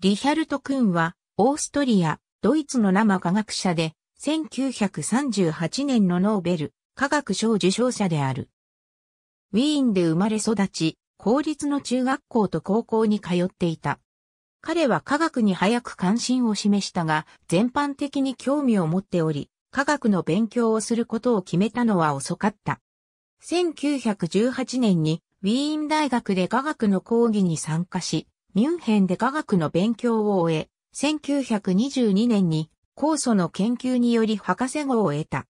リヒャルト・クーンは、オーストリア、ドイツの生科学者で、1938年のノーベル科学賞受賞者である。ウィーンで生まれ育ち、公立の中学校と高校に通っていた。彼は科学に早く関心を示したが、全般的に興味を持っており、科学の勉強をすることを決めたのは遅かった。1918年にウィーン大学で科学の講義に参加し、ミュンヘンで科学の勉強を終え、1922年に酵素の研究により博士号を得た。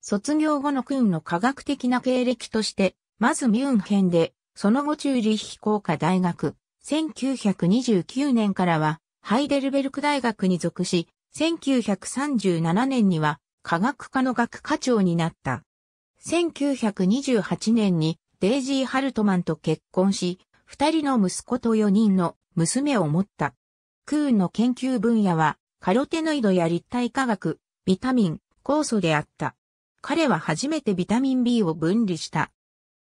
卒業後の君の科学的な経歴として、まずミュンヘンで、その後中立飛行科大学、1929年からは、ハイデルベルク大学に属し、1937年には科学科の学科長になった。1928年にデイジー・ハルトマンと結婚し、二人の息子と四人の娘を持った。クーンの研究分野は、カロテノイドや立体化学、ビタミン、酵素であった。彼は初めてビタミン B を分離した。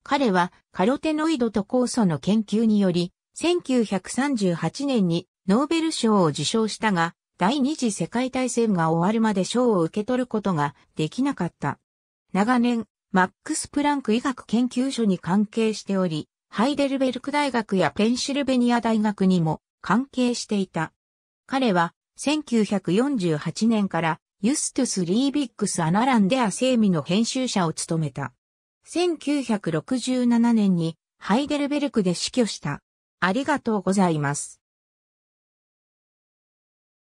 彼はカロテノイドと酵素の研究により、1938年にノーベル賞を受賞したが、第二次世界大戦が終わるまで賞を受け取ることができなかった。長年、マックス・プランク医学研究所に関係しており、ハイデルベルク大学やペンシルベニア大学にも関係していた。彼は1948年からユストゥス・リービックス・アナランデアセーミの編集者を務めた。1967年にハイデルベルクで死去した。ありがとうございます。